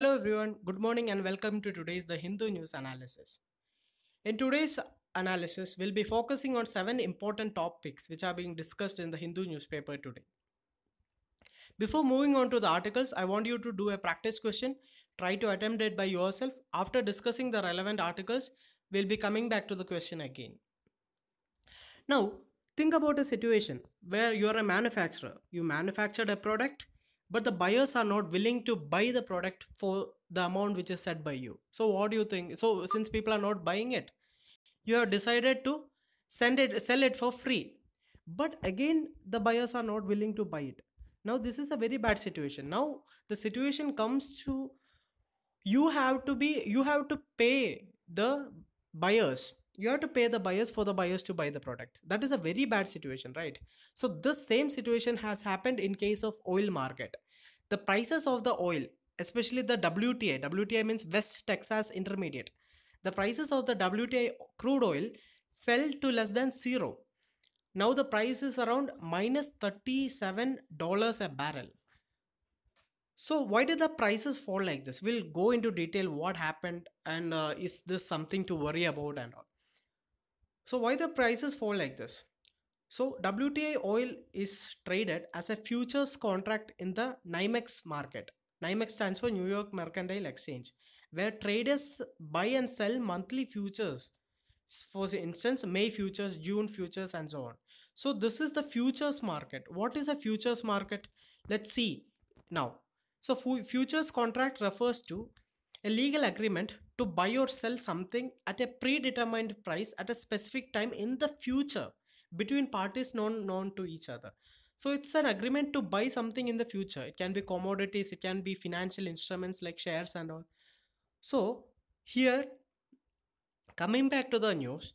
Hello everyone, good morning and welcome to today's The Hindu News Analysis. In today's analysis, we'll be focusing on seven important topics which are being discussed in the Hindu newspaper today. Before moving on to the articles, I want you to do a practice question. Try to attempt it by yourself. After discussing the relevant articles, we'll be coming back to the question again. Now, think about a situation where you're a manufacturer. You manufactured a product but the buyers are not willing to buy the product for the amount which is set by you so what do you think so since people are not buying it you have decided to send it sell it for free but again the buyers are not willing to buy it now this is a very bad situation now the situation comes to you have to be you have to pay the buyers you have to pay the buyers for the buyers to buy the product that is a very bad situation right so this same situation has happened in case of oil market the prices of the oil, especially the WTI, WTI means West Texas Intermediate, the prices of the WTI crude oil fell to less than zero. Now the price is around minus $37 a barrel. So why did the prices fall like this? We'll go into detail what happened and uh, is this something to worry about and all. So why the prices fall like this? So WTI oil is traded as a futures contract in the NYMEX market. NYMEX stands for New York Mercantile Exchange, where traders buy and sell monthly futures. For instance, May futures, June futures, and so on. So this is the futures market. What is a futures market? Let's see now. So futures contract refers to a legal agreement to buy or sell something at a predetermined price at a specific time in the future between parties known known to each other so it's an agreement to buy something in the future it can be commodities it can be financial instruments like shares and all so here coming back to the news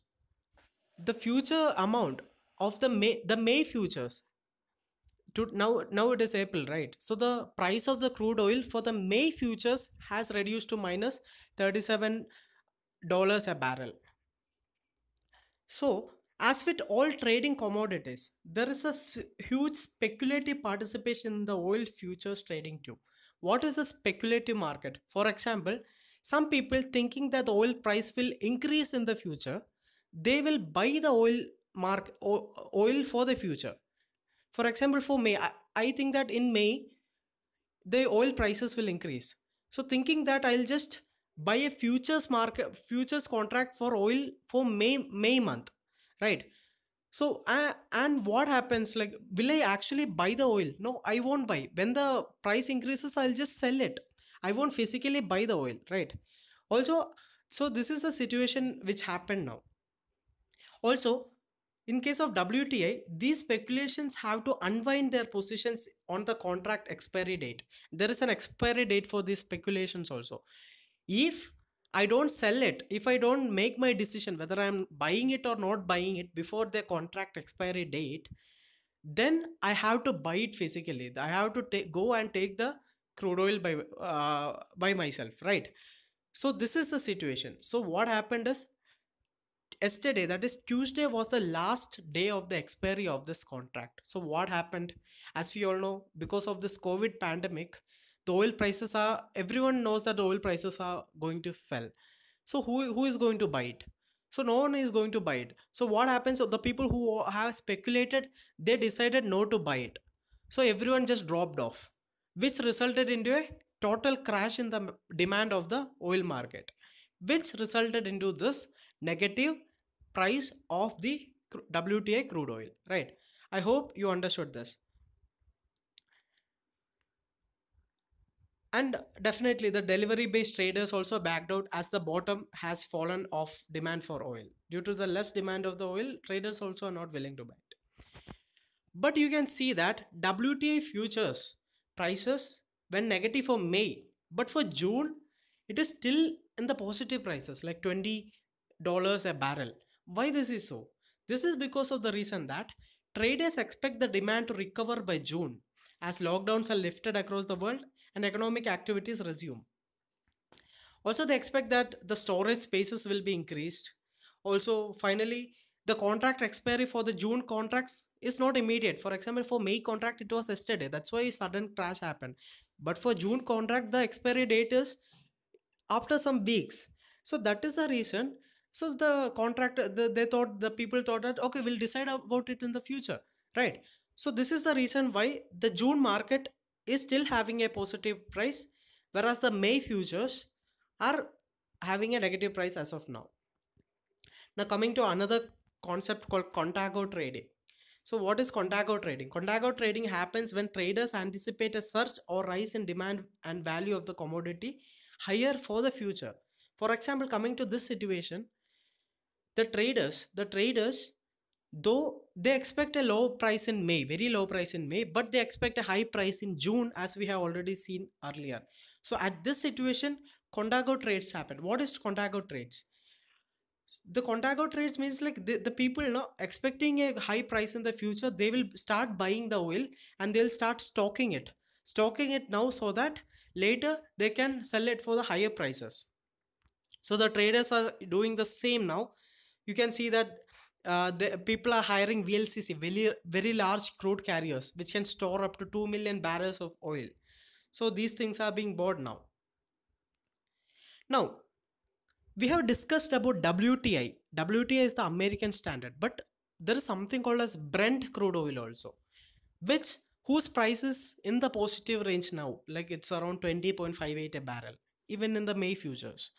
the future amount of the may the may futures to now now it is april right so the price of the crude oil for the may futures has reduced to minus 37 dollars a barrel so as with all trading commodities, there is a huge speculative participation in the oil futures trading too. What is the speculative market? For example, some people thinking that the oil price will increase in the future, they will buy the oil mark oil for the future. For example, for May, I, I think that in May the oil prices will increase. So thinking that I'll just buy a futures market futures contract for oil for May May month right so uh, and what happens like will i actually buy the oil no i won't buy when the price increases i'll just sell it i won't physically buy the oil right also so this is the situation which happened now also in case of WTI, these speculations have to unwind their positions on the contract expiry date. There is an expiry date for these speculations also. If I don't sell it if I don't make my decision whether I'm buying it or not buying it before the contract expiry date. Then I have to buy it physically. I have to take go and take the crude oil by uh, by myself, right? So this is the situation. So what happened is yesterday that is tuesday was the last day of the expiry of this contract so what happened as we all know because of this covid pandemic the oil prices are everyone knows that the oil prices are going to fell. so who who is going to buy it so no one is going to buy it so what happens the people who have speculated they decided not to buy it so everyone just dropped off which resulted into a total crash in the demand of the oil market which resulted into this negative price of the WTI crude oil right i hope you understood this and definitely the delivery based traders also backed out as the bottom has fallen off demand for oil due to the less demand of the oil traders also are not willing to buy it but you can see that wti futures prices went negative for may but for june it is still in the positive prices like 20 dollars a barrel why this is so this is because of the reason that traders expect the demand to recover by june as lockdowns are lifted across the world and economic activities resume. Also, they expect that the storage spaces will be increased. Also, finally, the contract expiry for the June contracts is not immediate. For example, for May contract, it was yesterday. That's why sudden crash happened. But for June contract, the expiry date is after some weeks. So that is the reason. So the contract, the, they thought the people thought that okay, we'll decide about it in the future, right? So this is the reason why the June market is still having a positive price whereas the May futures are having a negative price as of now. Now coming to another concept called contago trading. So what is contago trading? Contago trading happens when traders anticipate a surge or rise in demand and value of the commodity higher for the future. For example, coming to this situation, the traders, the traders though they expect a low price in May, very low price in May, but they expect a high price in June as we have already seen earlier. So at this situation, Contago trades happen. What is Contago trades? The Contago trades means like the, the people now expecting a high price in the future, they will start buying the oil and they'll start stocking it. Stocking it now so that later they can sell it for the higher prices. So the traders are doing the same now. You can see that uh, the people are hiring VLCC, very, very large crude carriers, which can store up to 2 million barrels of oil. So these things are being bought now. Now, we have discussed about WTI. WTI is the American standard, but there is something called as Brent crude oil also, which whose price is in the positive range now, like it's around 20.58 a barrel, even in the May futures.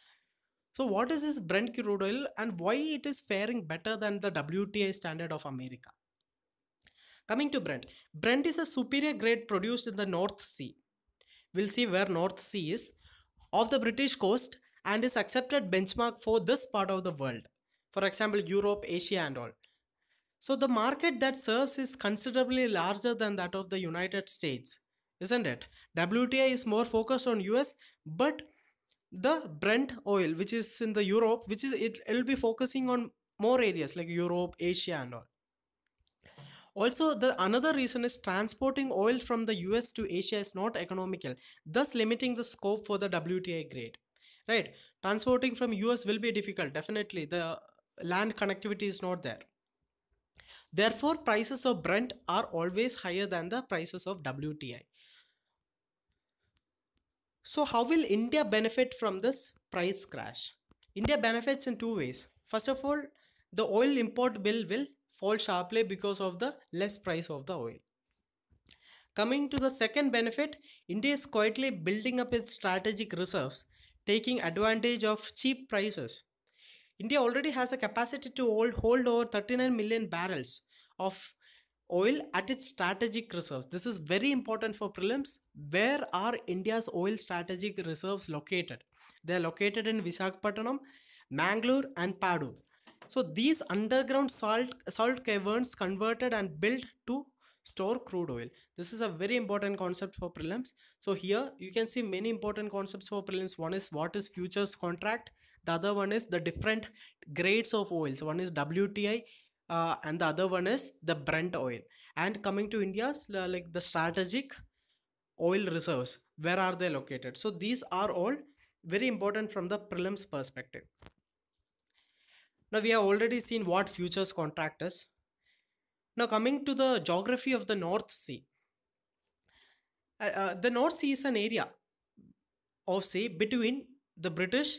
So what is this Brent crude oil and why it is faring better than the WTI standard of America? Coming to Brent. Brent is a superior grade produced in the North Sea. We'll see where North Sea is of the British coast and is accepted benchmark for this part of the world. For example, Europe, Asia and all. So the market that serves is considerably larger than that of the United States, isn't it? WTI is more focused on US, but the Brent oil, which is in the Europe, which is it, it'll be focusing on more areas like Europe, Asia, and all. Also, the another reason is transporting oil from the US to Asia is not economical, thus limiting the scope for the WTI grade. Right? Transporting from US will be difficult, definitely. The land connectivity is not there. Therefore, prices of Brent are always higher than the prices of WTI. So how will India benefit from this price crash? India benefits in two ways. First of all, the oil import bill will fall sharply because of the less price of the oil. Coming to the second benefit, India is quietly building up its strategic reserves, taking advantage of cheap prices. India already has a capacity to hold, hold over 39 million barrels of Oil at its strategic reserves. This is very important for prelims. Where are India's oil strategic reserves located? They are located in Visakhapatnam, Mangalore, and Padu. So these underground salt salt caverns converted and built to store crude oil. This is a very important concept for prelims. So here you can see many important concepts for prelims. One is what is futures contract. The other one is the different grades of oils. One is WTI, uh, and the other one is the Brent oil. And coming to India's uh, like the strategic oil reserves, where are they located? So these are all very important from the prelims perspective. Now we have already seen what futures contract is. Now coming to the geography of the North Sea. Uh, uh the North Sea is an area of sea between the British,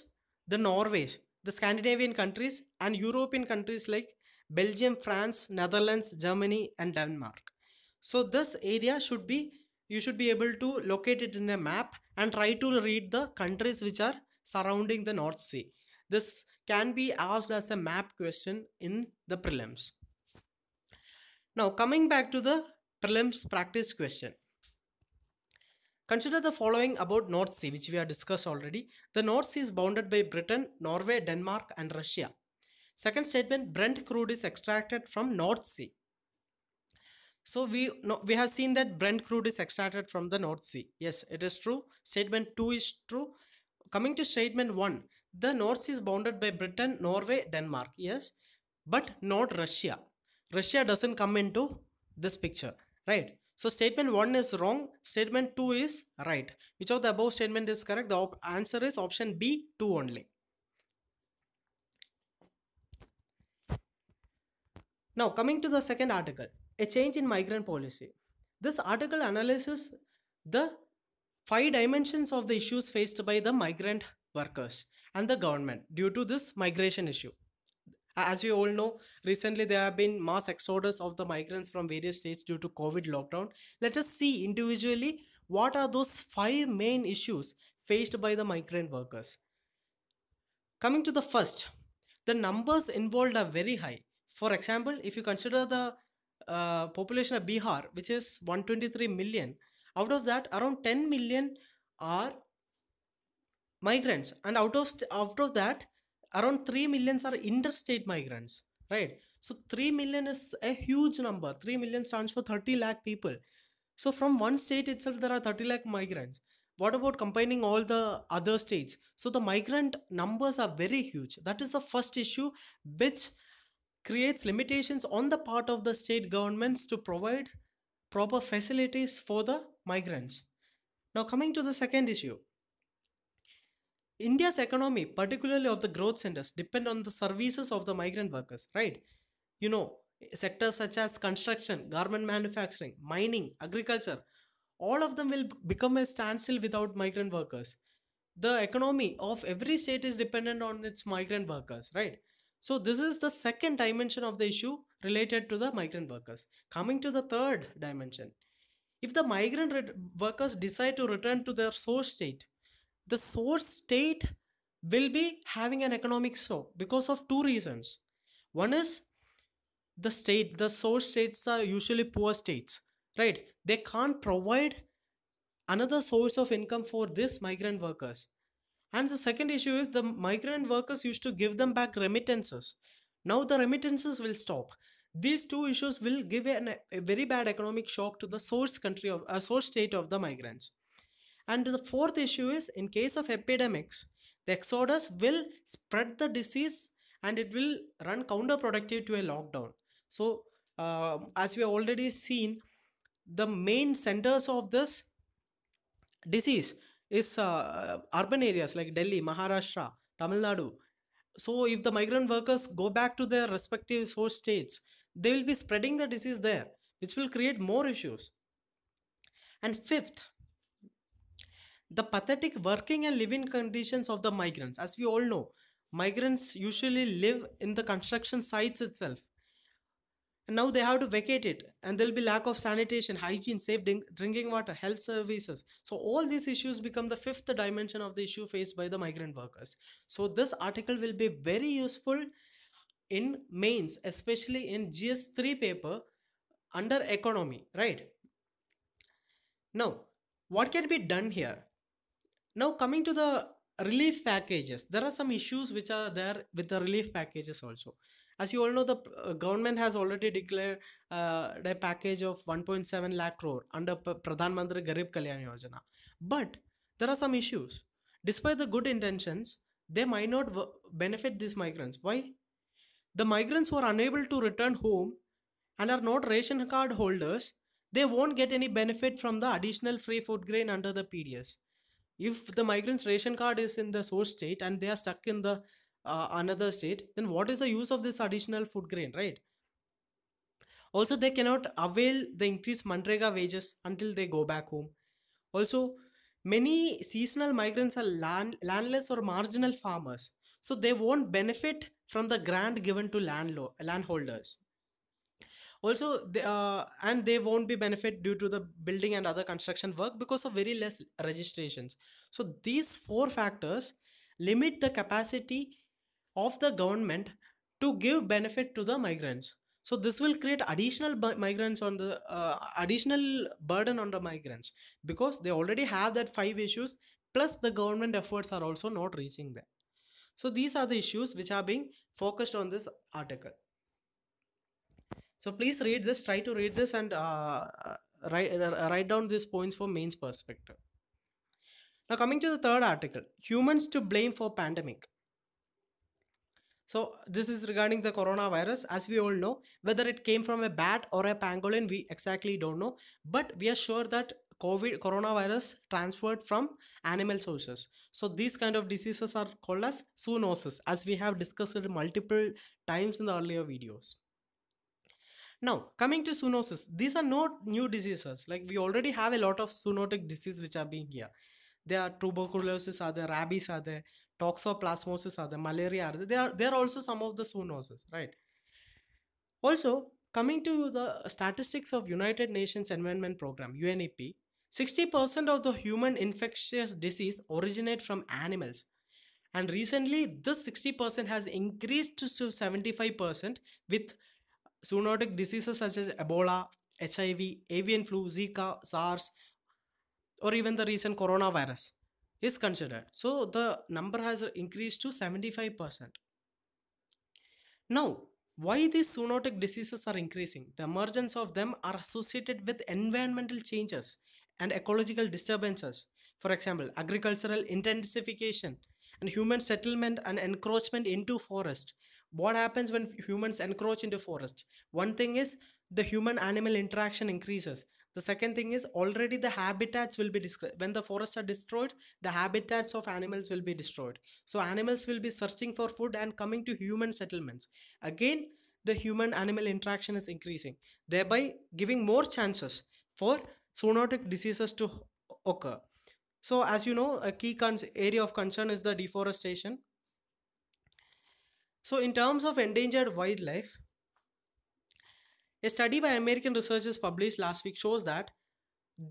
the Norway, the Scandinavian countries and European countries like Belgium, France, Netherlands, Germany and Denmark. So this area should be, you should be able to locate it in a map and try to read the countries which are surrounding the North Sea. This can be asked as a map question in the prelims. Now coming back to the prelims practice question. Consider the following about North Sea which we have discussed already. The North Sea is bounded by Britain, Norway, Denmark and Russia. Second statement, Brent crude is extracted from North Sea. So we, no, we have seen that Brent crude is extracted from the North Sea. Yes, it is true. Statement 2 is true. Coming to statement 1, the North Sea is bounded by Britain, Norway, Denmark. Yes, but not Russia. Russia doesn't come into this picture, right? So statement 1 is wrong, statement 2 is right. Which of the above statement is correct? The answer is option B, 2 only. Now, coming to the second article, a change in migrant policy. This article analyzes the five dimensions of the issues faced by the migrant workers and the government due to this migration issue. As we all know, recently there have been mass exodus of the migrants from various states due to COVID lockdown. Let us see individually what are those five main issues faced by the migrant workers. Coming to the first, the numbers involved are very high. For example, if you consider the uh, population of Bihar, which is 123 million, out of that, around 10 million are migrants, and out of out of that, around 3 millions are interstate migrants, right? So 3 million is a huge number. 3 million stands for 30 lakh people. So from one state itself, there are 30 lakh migrants. What about combining all the other states? So the migrant numbers are very huge. That is the first issue which creates limitations on the part of the state governments to provide proper facilities for the migrants. Now, coming to the second issue. India's economy, particularly of the growth centers, depend on the services of the migrant workers, right? You know, sectors such as construction, garment manufacturing, mining, agriculture, all of them will become a standstill without migrant workers. The economy of every state is dependent on its migrant workers, right? So this is the second dimension of the issue related to the migrant workers. Coming to the third dimension, if the migrant workers decide to return to their source state, the source state will be having an economic shock because of two reasons. One is the state, the source states are usually poor states, right? They can't provide another source of income for these migrant workers. And the second issue is the migrant workers used to give them back remittances. Now the remittances will stop. These two issues will give an, a very bad economic shock to the source country of uh, source state of the migrants. And the fourth issue is in case of epidemics, the exodus will spread the disease and it will run counterproductive to a lockdown. So uh, as we have already seen, the main centers of this disease is uh, urban areas like Delhi, Maharashtra, Tamil Nadu. So if the migrant workers go back to their respective source states, they will be spreading the disease there, which will create more issues. And fifth, the pathetic working and living conditions of the migrants. As we all know, migrants usually live in the construction sites itself and now they have to vacate it and there'll be lack of sanitation hygiene safe drinking water health services so all these issues become the fifth dimension of the issue faced by the migrant workers so this article will be very useful in mains especially in gs3 paper under economy right now what can be done here now coming to the relief packages there are some issues which are there with the relief packages also as you all know, the uh, government has already declared uh, a package of 1.7 lakh crore under Pradhan Mantri Garib Kalyan Yojana. But there are some issues. Despite the good intentions, they might not benefit these migrants. Why? The migrants who are unable to return home and are not ration card holders, they won't get any benefit from the additional free food grain under the PDS. If the migrants' ration card is in the source state and they are stuck in the uh, another state then what is the use of this additional food grain right also they cannot avail the increased mandrega wages until they go back home also many seasonal migrants are land, landless or marginal farmers so they won't benefit from the grant given to landlo- landholders also they, uh, and they won't be benefit due to the building and other construction work because of very less registrations so these four factors limit the capacity of the government to give benefit to the migrants so this will create additional migrants on the uh, additional burden on the migrants because they already have that five issues plus the government efforts are also not reaching there. so these are the issues which are being focused on this article so please read this try to read this and uh, uh write, uh, uh, write down these points for mains perspective now coming to the third article humans to blame for pandemic so this is regarding the coronavirus. As we all know, whether it came from a bat or a pangolin, we exactly don't know. But we are sure that COVID coronavirus transferred from animal sources. So these kind of diseases are called as zoonoses, as we have discussed multiple times in the earlier videos. Now, coming to zoonoses, these are not new diseases. Like we already have a lot of zoonotic diseases which are being here. There are tuberculosis, are there, rabies are there, toxoplasmosis are the malaria are the, they are they are also some of the zoonoses right also coming to the statistics of united nations environment program unep 60% of the human infectious disease originate from animals and recently this 60% has increased to 75% with zoonotic diseases such as ebola hiv avian flu zika sars or even the recent coronavirus is considered. So the number has increased to 75%. Now, why these zoonotic diseases are increasing? The emergence of them are associated with environmental changes and ecological disturbances. For example, agricultural intensification and human settlement and encroachment into forest. What happens when humans encroach into forest? One thing is the human animal interaction increases the second thing is already the habitats will be when the forests are destroyed, the habitats of animals will be destroyed. So animals will be searching for food and coming to human settlements. Again, the human animal interaction is increasing, thereby giving more chances for zoonotic diseases to occur. So as you know, a key area of concern is the deforestation. So in terms of endangered wildlife, a study by American researchers published last week shows that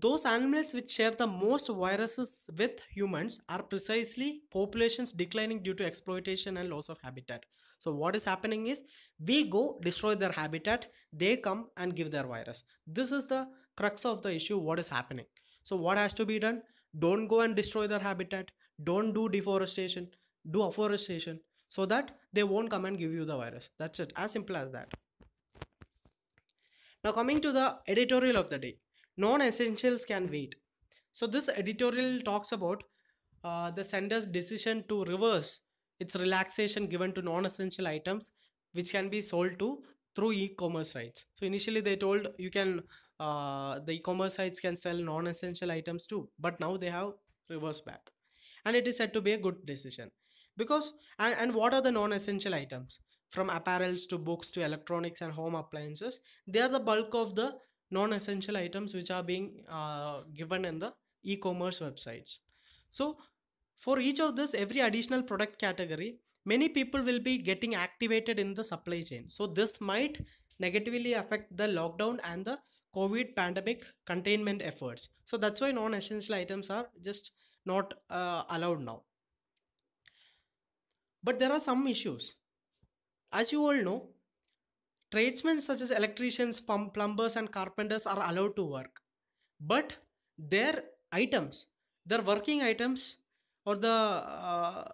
those animals which share the most viruses with humans are precisely populations declining due to exploitation and loss of habitat. So, what is happening is we go destroy their habitat, they come and give their virus. This is the crux of the issue what is happening. So, what has to be done? Don't go and destroy their habitat, don't do deforestation, do afforestation so that they won't come and give you the virus. That's it, as simple as that. Now coming to the editorial of the day. Non-essentials can wait. So this editorial talks about uh, the sender's decision to reverse its relaxation given to non-essential items which can be sold to through e-commerce sites. So initially they told you can uh, the e-commerce sites can sell non-essential items too, but now they have reversed back, and it is said to be a good decision because and, and what are the non-essential items? from apparels to books to electronics and home appliances they are the bulk of the non-essential items which are being uh, given in the e-commerce websites so for each of this every additional product category many people will be getting activated in the supply chain so this might negatively affect the lockdown and the covid pandemic containment efforts so that's why non-essential items are just not uh, allowed now but there are some issues as you all know, tradesmen such as electricians, plumbers and carpenters are allowed to work. But their items, their working items or the uh,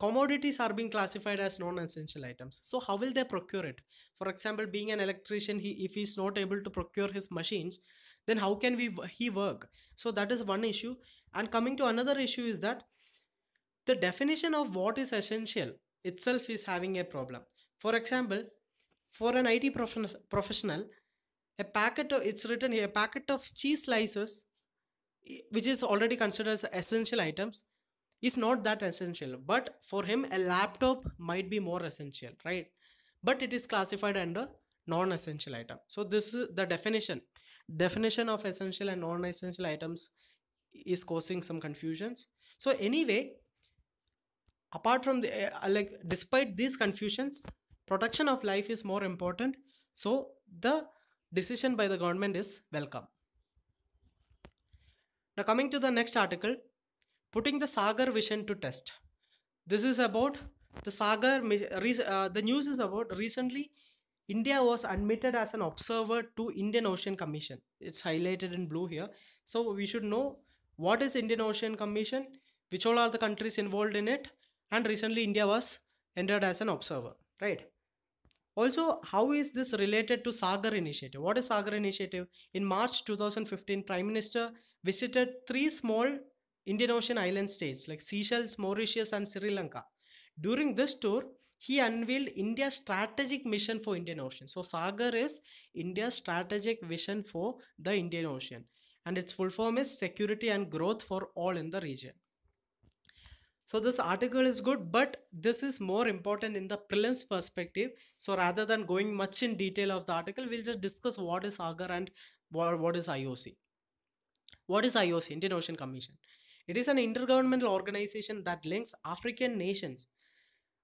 commodities are being classified as non-essential items so how will they procure it for example being an electrician he if he's not able to procure his machines then how can we he work so that is one issue and coming to another issue is that the definition of what is essential itself is having a problem for example, for an IT prof professional, a packet of, it's written here, a packet of cheese slices, which is already considered as essential items, is not that essential. But for him, a laptop might be more essential, right? But it is classified under non-essential item. So this is the definition. Definition of essential and non-essential items is causing some confusions. So anyway, apart from the uh, like despite these confusions protection of life is more important so the decision by the government is welcome now coming to the next article putting the sagar vision to test this is about the sagar uh, the news is about recently india was admitted as an observer to indian ocean commission it's highlighted in blue here so we should know what is indian ocean commission which all are the countries involved in it and recently india was entered as an observer right also, how is this related to Sagar Initiative? What is Sagar Initiative? In March 2015, Prime Minister visited three small Indian Ocean island states like Seychelles, Mauritius, and Sri Lanka. During this tour, he unveiled India's strategic mission for Indian Ocean. So Sagar is India's strategic vision for the Indian Ocean, and its full form is Security and Growth for All in the Region. So this article is good, but this is more important in the prelims perspective. So rather than going much in detail of the article, we'll just discuss what is Agar and what is IOC. What is IOC, Indian Ocean Commission? It is an intergovernmental organization that links African nations,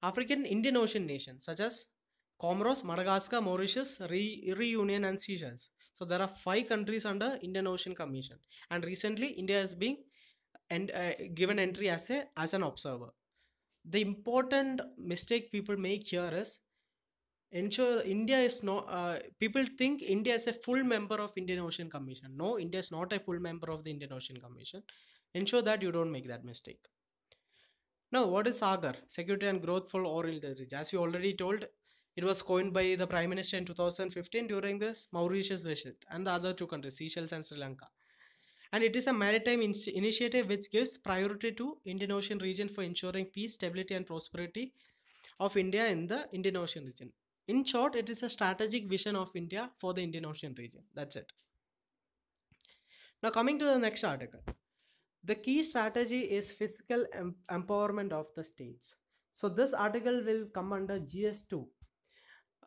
African Indian Ocean nations such as Comoros, Madagascar, Mauritius, Re- Reunion and Seychelles. So there are five countries under Indian Ocean Commission and recently India is being and uh, given entry as a as an observer the important mistake people make here is ensure india is not uh, people think india is a full member of indian ocean commission no india is not a full member of the indian ocean commission ensure that you don't make that mistake now what is sagar security and growth for oil rich as we already told it was coined by the prime minister in 2015 during this mauritius visit and the other two countries seychelles and sri lanka and it is a maritime in initiative which gives priority to Indian Ocean region for ensuring peace, stability and prosperity of India in the Indian Ocean region. In short, it is a strategic vision of India for the Indian Ocean region. That's it. Now coming to the next article. The key strategy is physical em empowerment of the states. So this article will come under GS2.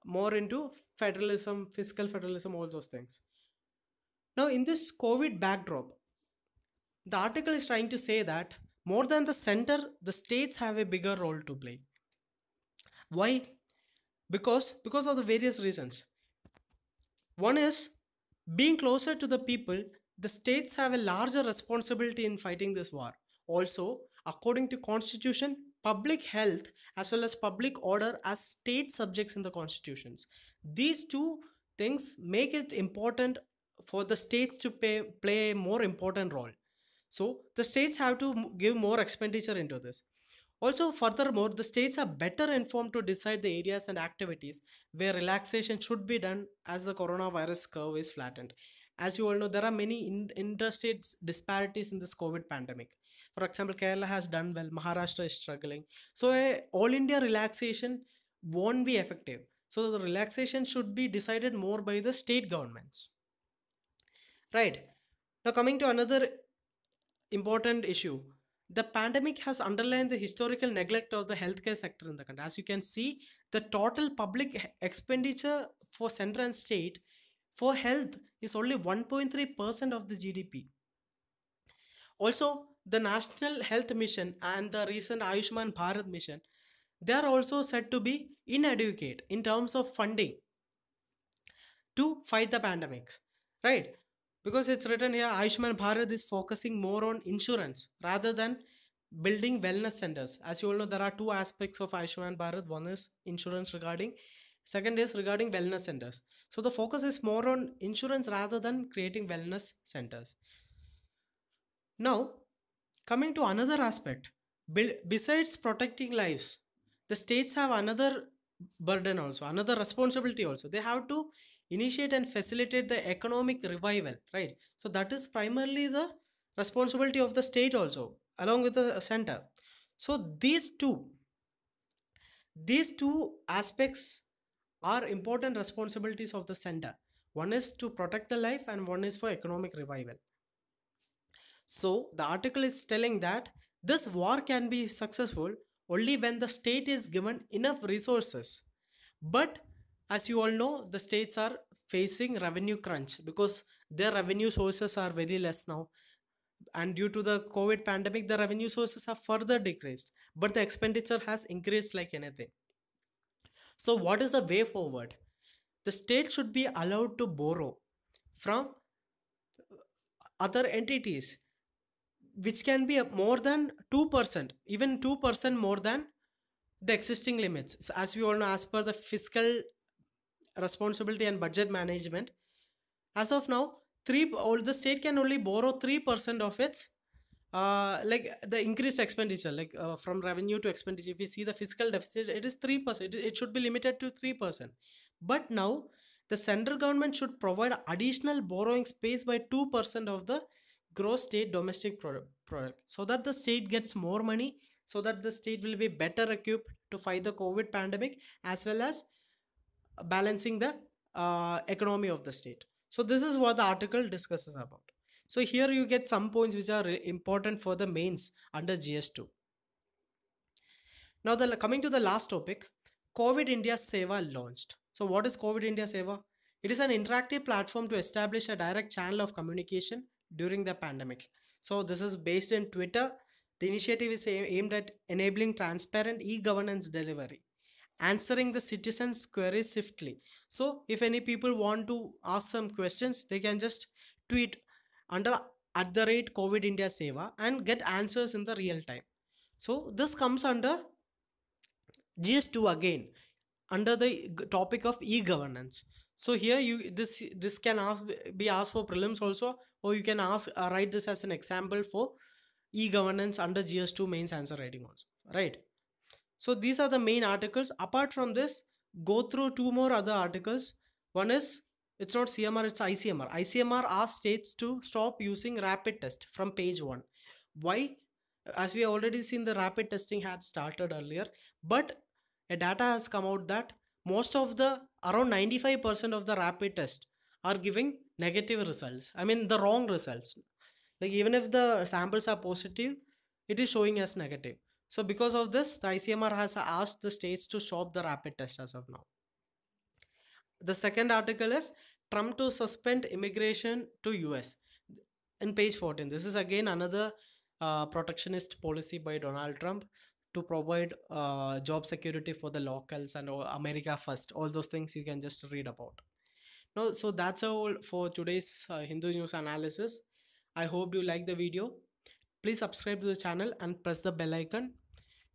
More into federalism, fiscal federalism, all those things. Now, in this COVID backdrop, the article is trying to say that more than the center, the states have a bigger role to play. Why? Because because of the various reasons. One is being closer to the people, the states have a larger responsibility in fighting this war. Also, according to constitution, public health as well as public order as state subjects in the constitutions. These two things make it important for the states to pay, play a more important role. So the states have to give more expenditure into this. Also, furthermore, the states are better informed to decide the areas and activities where relaxation should be done as the coronavirus curve is flattened. As you all know, there are many in- interstate disparities in this COVID pandemic. For example, Kerala has done well, Maharashtra is struggling. So, a all India relaxation won't be effective. So, the relaxation should be decided more by the state governments right now coming to another important issue the pandemic has underlined the historical neglect of the healthcare sector in the country. As you can see, the total public expenditure for central and state for health is only 1.3% of the GDP. Also, the National Health Mission and the recent Ayushman Bharat Mission, they are also said to be inadequate in terms of funding to fight the pandemics, right? because it's written here Aishman Bharat is focusing more on insurance rather than building wellness centers. As you all know, there are two aspects of Aishman Bharat. One is insurance regarding, second is regarding wellness centers. So the focus is more on insurance rather than creating wellness centers. Now, coming to another aspect, besides protecting lives, the states have another burden also, another responsibility also. They have to initiate and facilitate the economic revival right so that is primarily the responsibility of the state also along with the center so these two these two aspects are important responsibilities of the center one is to protect the life and one is for economic revival so the article is telling that this war can be successful only when the state is given enough resources but as you all know the states are facing revenue crunch because their revenue sources are very less now and due to the covid pandemic the revenue sources have further decreased but the expenditure has increased like anything so what is the way forward the state should be allowed to borrow from other entities which can be more than 2% even 2% more than the existing limits so as we all know as per the fiscal responsibility and budget management as of now three all the state can only borrow 3% of its uh, like the increased expenditure like uh, from revenue to expenditure if we see the fiscal deficit it is 3% it, it should be limited to 3% but now the central government should provide additional borrowing space by 2% of the gross state domestic product, product so that the state gets more money so that the state will be better equipped to fight the covid pandemic as well as balancing the uh, economy of the state. So this is what the article discusses about. So here you get some points which are important for the mains under GS2. Now the coming to the last topic, COVID India Seva launched. So what is COVID India Seva? It is an interactive platform to establish a direct channel of communication during the pandemic. So this is based in Twitter. The initiative is aimed at enabling transparent e-governance delivery answering the citizens queries swiftly so if any people want to ask some questions they can just tweet under at the rate covid india seva and get answers in the real time so this comes under gs2 again under the topic of e-governance so here you this this can ask be asked for prelims also or you can ask uh, write this as an example for e-governance under gs2 mains answer writing also right so these are the main articles. Apart from this, go through two more other articles. One is it's not CMR, it's ICMR. ICMR asks states to stop using rapid test from page one. Why? As we already seen, the rapid testing had started earlier, but a data has come out that most of the around 95% of the rapid test are giving negative results. I mean, the wrong results. Like, even if the samples are positive, it is showing as negative. So because of this, the ICMR has asked the states to stop the rapid test as of now. The second article is Trump to suspend immigration to US. In page 14, this is again another uh, protectionist policy by Donald Trump to provide uh, job security for the locals and uh, America first. All those things you can just read about. No, so that's all for today's uh, Hindu news analysis. I hope you like the video. Please subscribe to the channel and press the bell icon